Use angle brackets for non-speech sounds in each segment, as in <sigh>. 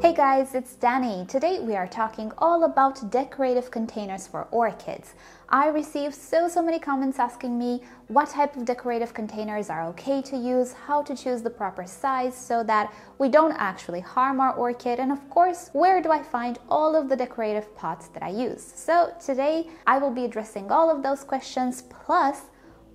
Hey guys, it's Danny. Today we are talking all about decorative containers for orchids. I received so so many comments asking me what type of decorative containers are okay to use, how to choose the proper size so that we don't actually harm our orchid, and of course, where do I find all of the decorative pots that I use? So today I will be addressing all of those questions plus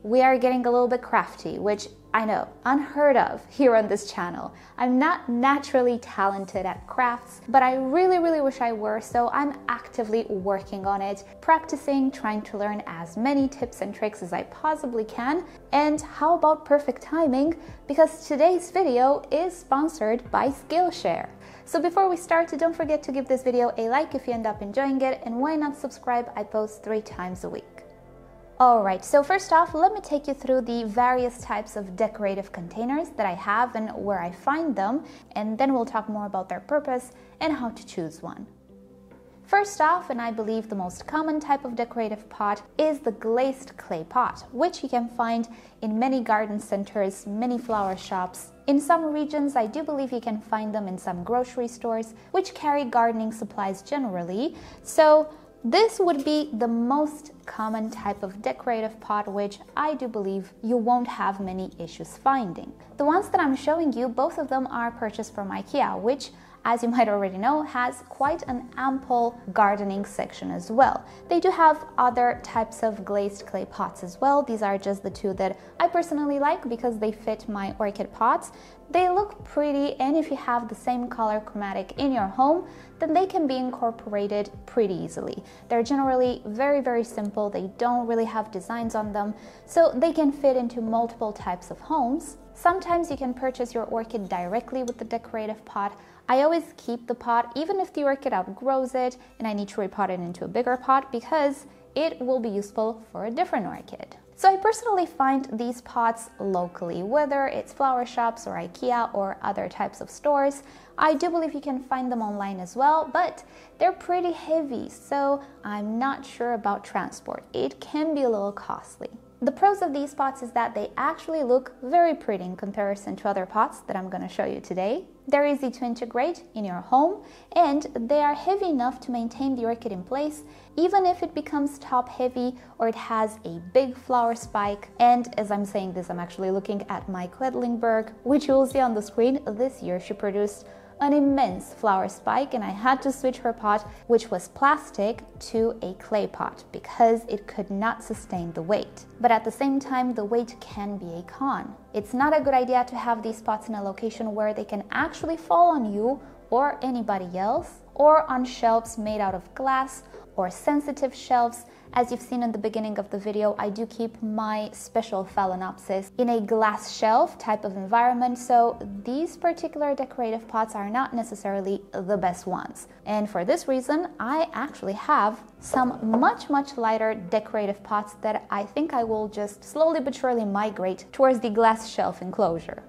we are getting a little bit crafty, which I know, unheard of here on this channel. I'm not naturally talented at crafts, but I really, really wish I were, so I'm actively working on it, practicing, trying to learn as many tips and tricks as I possibly can. And how about perfect timing? Because today's video is sponsored by Skillshare. So before we start, don't forget to give this video a like if you end up enjoying it, and why not subscribe? I post three times a week. Alright, so first off, let me take you through the various types of decorative containers that I have and where I find them, and then we'll talk more about their purpose and how to choose one. First off, and I believe the most common type of decorative pot is the glazed clay pot, which you can find in many garden centers, many flower shops. In some regions, I do believe you can find them in some grocery stores, which carry gardening supplies generally. So this would be the most common type of decorative pot which I do believe you won't have many issues finding. The ones that I'm showing you, both of them are purchased from IKEA, which as you might already know, has quite an ample gardening section as well. They do have other types of glazed clay pots as well. These are just the two that I personally like because they fit my orchid pots. They look pretty and if you have the same color chromatic in your home, then they can be incorporated pretty easily. They're generally very, very simple. They don't really have designs on them, so they can fit into multiple types of homes. Sometimes you can purchase your orchid directly with the decorative pot, I always keep the pot even if the orchid outgrows it and I need to repot it into a bigger pot because it will be useful for a different orchid. So I personally find these pots locally, whether it's flower shops or IKEA or other types of stores. I do believe you can find them online as well, but they're pretty heavy, so I'm not sure about transport. It can be a little costly. The pros of these pots is that they actually look very pretty in comparison to other pots that I'm going to show you today. They're easy to integrate in your home and they are heavy enough to maintain the orchid in place even if it becomes top heavy or it has a big flower spike. And as I'm saying this, I'm actually looking at my Quedlingberg, which you will see on the screen. This year she produced an immense flower spike and I had to switch her pot, which was plastic, to a clay pot because it could not sustain the weight. But at the same time, the weight can be a con. It's not a good idea to have these pots in a location where they can actually fall on you or anybody else, or on shelves made out of glass or sensitive shelves. As you've seen in the beginning of the video, I do keep my special phalaenopsis in a glass shelf type of environment, so these particular decorative pots are not necessarily the best ones. And for this reason, I actually have some much, much lighter decorative pots that I think I will just slowly but surely migrate towards the glass shelf enclosure.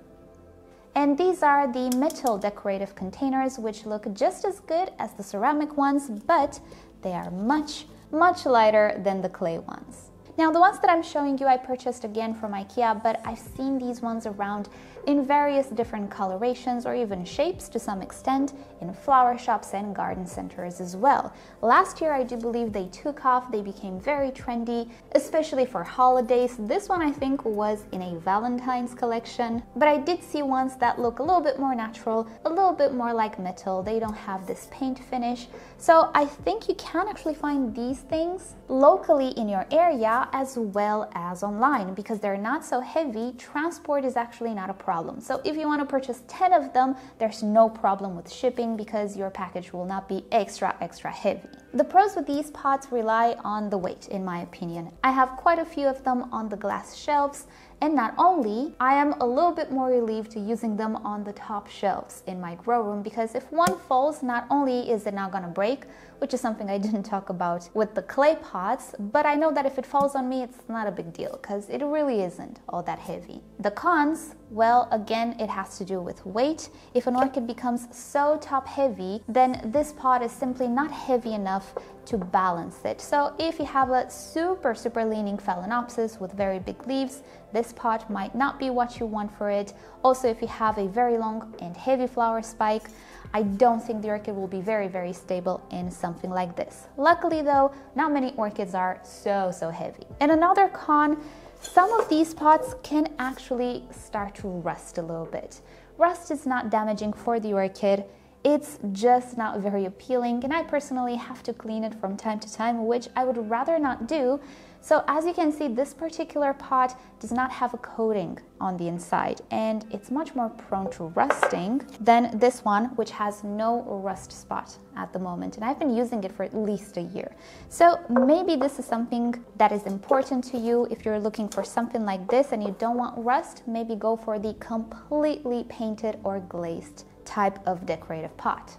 And these are the metal decorative containers, which look just as good as the ceramic ones, but they are much, much lighter than the clay ones. Now the ones that I'm showing you I purchased again from Ikea, but I've seen these ones around in various different colorations or even shapes to some extent in flower shops and garden centers as well. Last year I do believe they took off, they became very trendy, especially for holidays. This one I think was in a Valentine's collection, but I did see ones that look a little bit more natural, a little bit more like metal, they don't have this paint finish. So I think you can actually find these things locally in your area as well as online because they're not so heavy. Transport is actually not a problem. So if you want to purchase 10 of them, there's no problem with shipping because your package will not be extra, extra heavy. The pros with these pots rely on the weight, in my opinion. I have quite a few of them on the glass shelves and not only, I am a little bit more relieved to using them on the top shelves in my grow room because if one falls, not only is it not gonna break, which is something I <laughs> didn't talk about with the clay pots, but I know that if it falls on me, it's not a big deal because it really isn't all that heavy. The cons well, again, it has to do with weight. If an orchid becomes so top heavy, then this pot is simply not heavy enough to balance it. So if you have a super, super leaning phalaenopsis with very big leaves, this pot might not be what you want for it. Also, if you have a very long and heavy flower spike, I don't think the orchid will be very, very stable in something like this. Luckily though, not many orchids are so, so heavy. And another con some of these pots can actually start to rust a little bit. Rust is not damaging for the orchid, it's just not very appealing and I personally have to clean it from time to time, which I would rather not do so as you can see, this particular pot does not have a coating on the inside and it's much more prone to rusting than this one, which has no rust spot at the moment. And I've been using it for at least a year. So maybe this is something that is important to you. If you're looking for something like this and you don't want rust, maybe go for the completely painted or glazed type of decorative pot.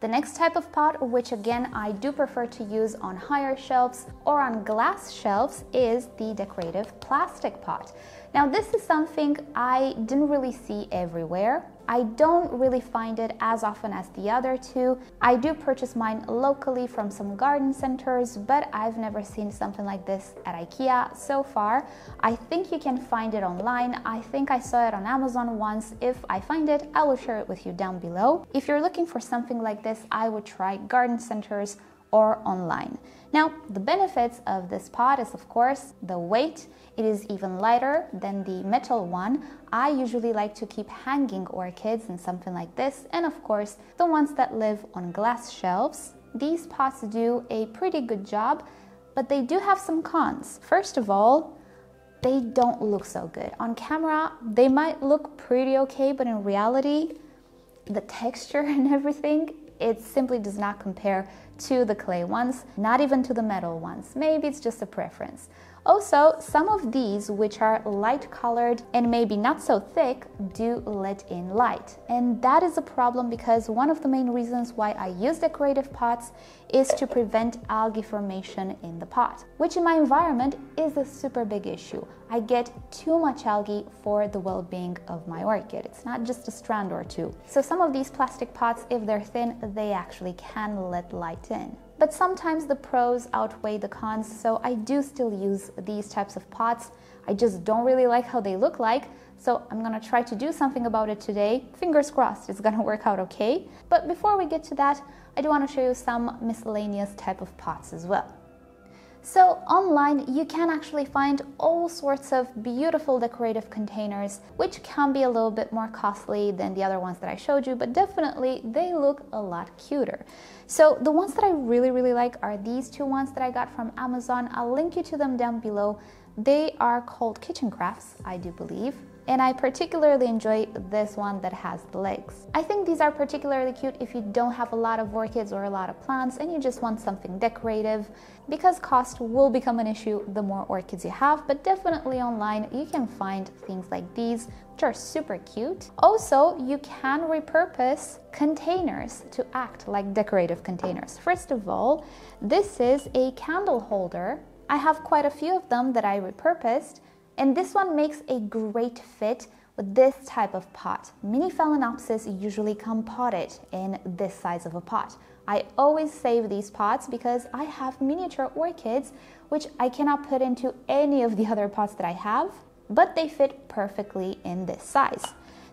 The next type of pot, which again I do prefer to use on higher shelves or on glass shelves, is the decorative plastic pot. Now this is something I didn't really see everywhere. I don't really find it as often as the other two. I do purchase mine locally from some garden centers, but I've never seen something like this at IKEA so far. I think you can find it online. I think I saw it on Amazon once. If I find it, I will share it with you down below. If you're looking for something like this, I would try garden centers or online. Now, the benefits of this pod is of course the weight. It is even lighter than the metal one. I usually like to keep hanging orchids in something like this and of course the ones that live on glass shelves. These pots do a pretty good job, but they do have some cons. First of all, they don't look so good. On camera, they might look pretty okay, but in reality, the texture <laughs> and everything it simply does not compare to the clay ones, not even to the metal ones. Maybe it's just a preference. Also, some of these, which are light colored and maybe not so thick, do let in light. And that is a problem because one of the main reasons why I use decorative pots is to prevent algae formation in the pot, which in my environment is a super big issue. I get too much algae for the well-being of my orchid. It's not just a strand or two. So some of these plastic pots, if they're thin, they actually can let light in but sometimes the pros outweigh the cons, so I do still use these types of pots. I just don't really like how they look like, so I'm gonna try to do something about it today. Fingers crossed, it's gonna <laughs> work out okay. But before we get to that, I do wanna show you some miscellaneous type of pots as well. So online you can actually find all sorts of beautiful decorative containers which can be a little bit more costly than the other ones that I showed you but definitely they look a lot cuter. So the ones that I really really like are these two ones that I got from Amazon. I'll link you to them down below. They are called Kitchen Crafts I do believe and I particularly enjoy this one that has the legs. I think these are particularly cute if you don't have a lot of orchids or a lot of plants and you just want something decorative because cost will become an issue the more orchids you have, but definitely online you can find things like these which are super cute. Also, you can repurpose containers to act like decorative containers. First of all, this is a candle holder. I have quite a few of them that I repurposed and this one makes a great fit with this type of pot. Mini phalaenopsis usually come potted in this size of a pot. I always save these pots because I have miniature orchids which I cannot put into any of the other pots that I have, but they fit perfectly in this size.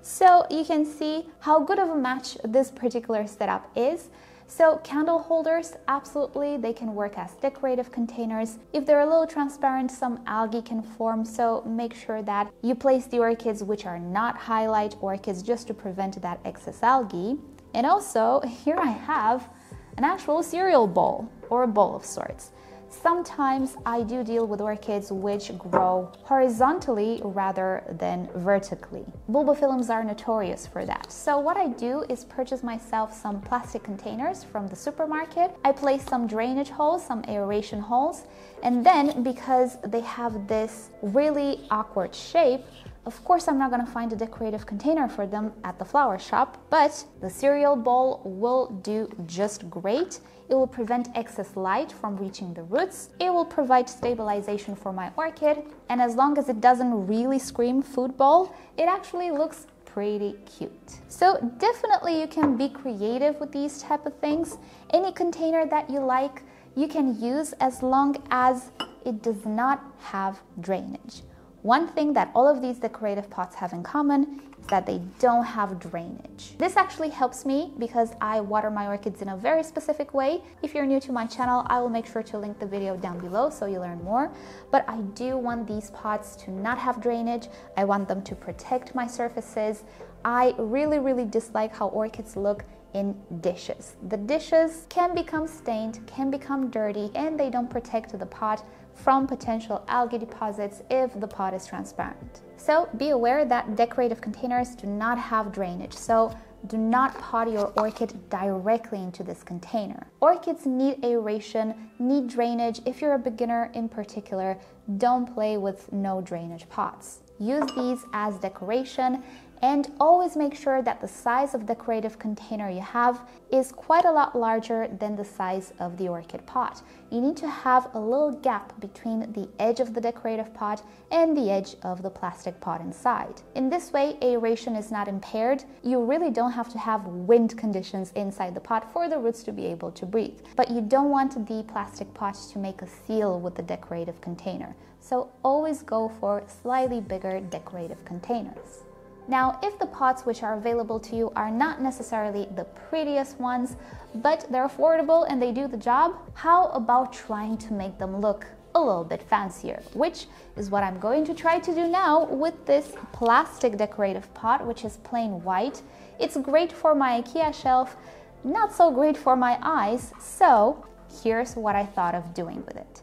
So you can see how good of a match this particular setup is. So candle holders, absolutely, they can work as decorative containers. If they're a little transparent, some algae can form, so make sure that you place the orchids which are not highlight orchids just to prevent that excess algae. And also, <laughs> here I have an actual cereal bowl or a bowl of sorts. Sometimes I do deal with orchids which grow horizontally rather than vertically. Bulbophyllums are notorious for that. So what I do is purchase myself some plastic containers from the supermarket. I place some drainage holes, some aeration holes, and then because they have this really awkward shape, of course, I'm not gonna find a decorative container for them at the flower shop, but the cereal bowl will do just great. It will prevent excess light from reaching the roots. It will provide stabilization for my orchid. And as long as it doesn't really scream food bowl, it actually looks pretty cute. So definitely you can be creative with these type of things. Any container that you like, you can use as long as it does not have drainage. One thing that all of these decorative pots have in common is that they don't have drainage. This actually helps me because I water my orchids in a very specific way. If you're new to my channel, I will make sure to link the video down below so you learn more. But I do want these pots to not have drainage. I want them to protect my surfaces. I really, really dislike how orchids look in dishes. The dishes can become stained, can become dirty, and they don't protect the pot from potential algae deposits if the pot is transparent. So be aware that decorative containers do not have drainage, so do not pot your orchid directly into this container. Orchids need aeration, need drainage. If you're a beginner in particular, don't play with no drainage pots. Use these as decoration and always make sure that the size of the creative container you have is quite a lot larger than the size of the orchid pot. You need to have a little gap between the edge of the decorative pot and the edge of the plastic pot inside. In this way, aeration is not impaired. You really don't have to have wind conditions inside the pot for the roots to be able to breathe. But you don't want the plastic pot to make a seal with the decorative container. So always go for slightly bigger decorative containers. Now, if the pots which are available to you are not necessarily the prettiest ones, but they're affordable and they do the job, how about trying to make them look a little bit fancier, which is what I'm going to try to do now with this plastic decorative pot, which is plain white. It's great for my IKEA shelf, not so great for my eyes, so here's what I thought of doing with it.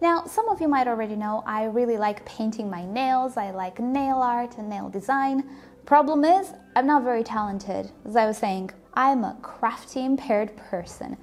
Now, some of you might already know I really like painting my nails, I like nail art and nail design. Problem is, I'm not very talented. As I was saying, I'm a crafty impaired person,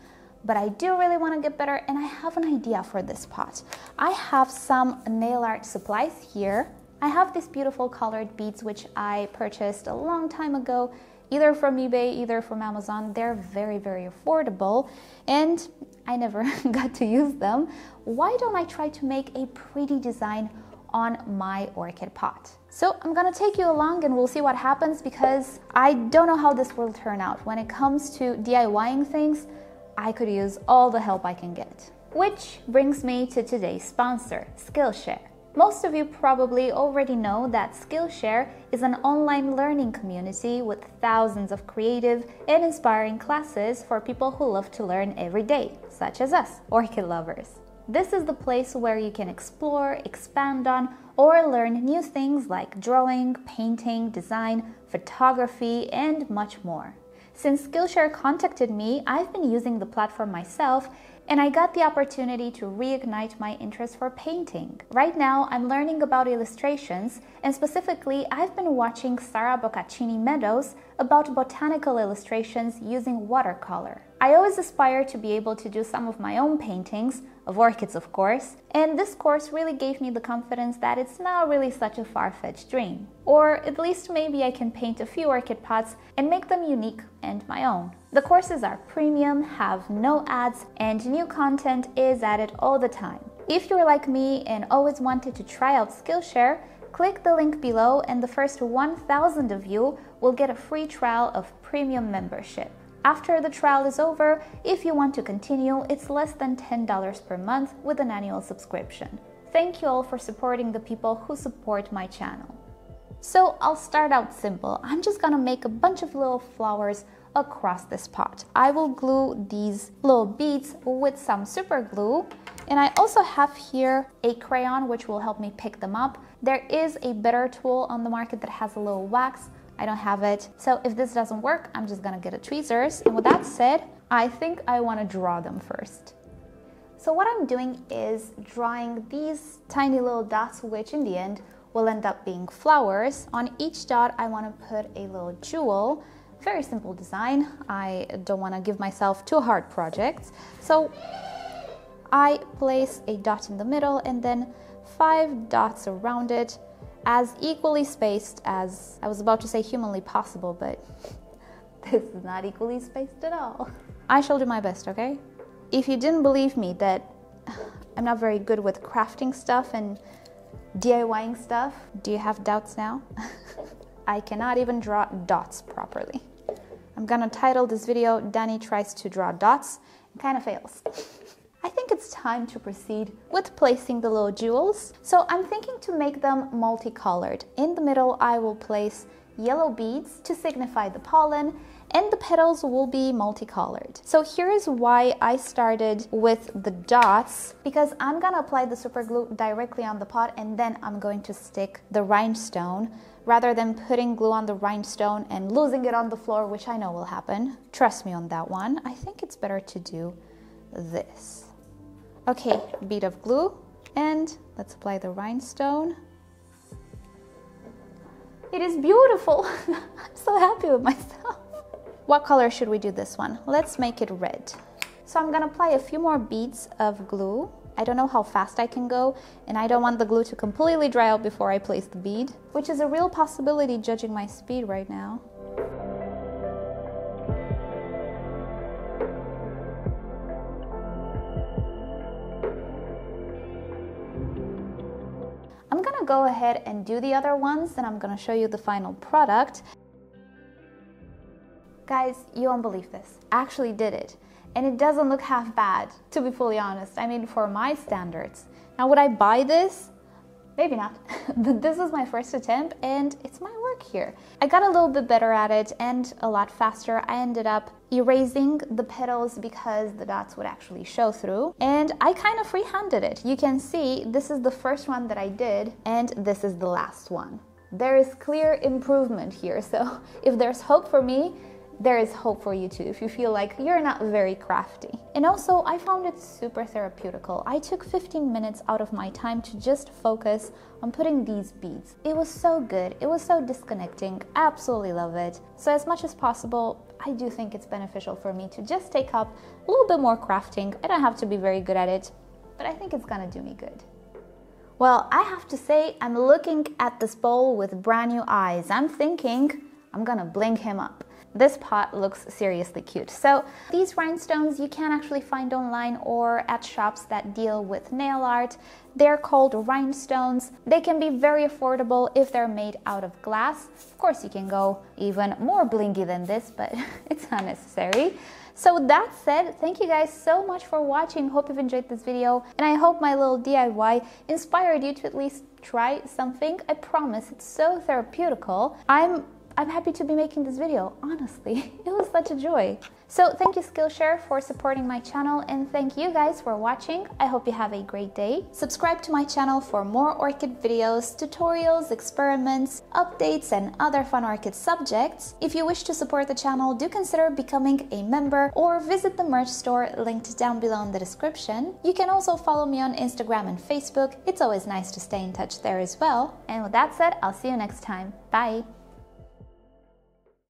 but I do really want to get better and I have an idea for this pot. I have some nail art supplies here. I have these beautiful colored beads which I purchased a long time ago either from eBay, either from Amazon. They're very, very affordable. And I never <laughs> got to use them, why don't I try to make a pretty design on my orchid pot? So I'm gonna take you along and we'll see what happens because I don't know how this will turn out. When it comes to DIYing things, I could use all the help I can get. Which brings me to today's sponsor, Skillshare. Most of you probably already know that Skillshare is an online learning community with thousands of creative and inspiring classes for people who love to learn every day, such as us, orchid lovers. This is the place where you can explore, expand on, or learn new things like drawing, painting, design, photography, and much more. Since Skillshare contacted me, I've been using the platform myself and I got the opportunity to reignite my interest for painting. Right now, I'm learning about illustrations, and specifically, I've been watching Sarah Boccaccini Meadows about botanical illustrations using watercolor. I always aspire to be able to do some of my own paintings, of orchids, of course. And this course really gave me the confidence that it's not really such a far fetched dream. Or at least maybe I can paint a few orchid pots and make them unique and my own. The courses are premium, have no ads, and new content is added all the time. If you're like me and always wanted to try out Skillshare, click the link below and the first 1000 of you will get a free trial of premium membership. After the trial is over, if you want to continue, it's less than $10 per month with an annual subscription. Thank you all for supporting the people who support my channel. So I'll start out simple. I'm just gonna make a bunch of little flowers across this pot. I will glue these little beads with some super glue. And I also have here a crayon which will help me pick them up. There is a better tool on the market that has a little wax, I don't have it. So if this doesn't work, I'm just gonna get a tweezers. And with that said, I think I wanna draw them first. So what I'm doing is drawing these tiny little dots, which in the end will end up being flowers. On each dot, I wanna put a little jewel. Very simple design. I don't wanna give myself too hard projects. So I place a dot in the middle and then five dots around it as equally spaced as, I was about to say humanly possible, but <laughs> this is not equally spaced at all. I shall do my best, okay? If you didn't believe me that <sighs> I'm not very good with crafting stuff and DIYing stuff, do you have doubts now? <laughs> I cannot even draw dots properly. I'm gonna title this video, Danny tries to draw dots and kinda fails. <laughs> it's time to proceed with placing the little jewels. So I'm thinking to make them multicolored. In the middle, I will place yellow beads to signify the pollen and the petals will be multicolored. So here is why I started with the dots because I'm gonna apply the super glue directly on the pot and then I'm going to stick the rhinestone rather than putting glue on the rhinestone and losing it on the floor, which I know will happen. Trust me on that one. I think it's better to do this. Okay, bead of glue and let's apply the rhinestone. It is beautiful. <laughs> I'm so happy with myself. What color should we do this one? Let's make it red. So I'm gonna apply a few more beads of glue. I don't know how fast I can go and I don't want the glue to completely dry out before I place the bead, which is a real possibility judging my speed right now. go ahead and do the other ones, then I'm gonna show you the final product. Guys, you won't believe this. I actually did it. And it doesn't look half bad, to be fully honest. I mean, for my standards. Now, would I buy this? Maybe not, <laughs> but this was my first attempt and it's my work here. I got a little bit better at it and a lot faster. I ended up erasing the petals because the dots would actually show through. And I kind of freehanded it. You can see this is the first one that I did and this is the last one. There is clear improvement here, <laughs> so if there's hope for me, there is hope for you too if you feel like you're not very crafty. And also, I found it super therapeutical. I took 15 minutes out of my time to just focus on putting these beads. It was so good, it was so disconnecting, I absolutely love it. So as much as possible, I do think it's beneficial for me to just take up a little bit more crafting. I don't have to be very good at it, but I think it's gonna do me good. Well, I have to say, I'm looking at this bowl with brand new eyes. I'm thinking I'm gonna blink him up this pot looks seriously cute. So these rhinestones you can actually find online or at shops that deal with nail art. They're called rhinestones. They can be very affordable if they're made out of glass. Of course, you can go even more blingy than this, but <laughs> it's not necessary. So that said, thank you guys so much for watching. Hope you've enjoyed this video and I hope my little DIY inspired you to at least try something. I promise it's so therapeutical. I'm I'm happy to be making this video. Honestly, <laughs> it was such a joy. So thank you Skillshare for supporting my channel and thank you guys for watching. I hope you have a great day. Subscribe to my channel for more orchid videos, tutorials, experiments, updates, and other fun orchid subjects. If you wish to support the channel, do consider becoming a member or visit the merch store linked down below in the description. You can also follow me on Instagram and Facebook. It's always nice to stay in touch there as well. And with that said, I'll see you next time. Bye!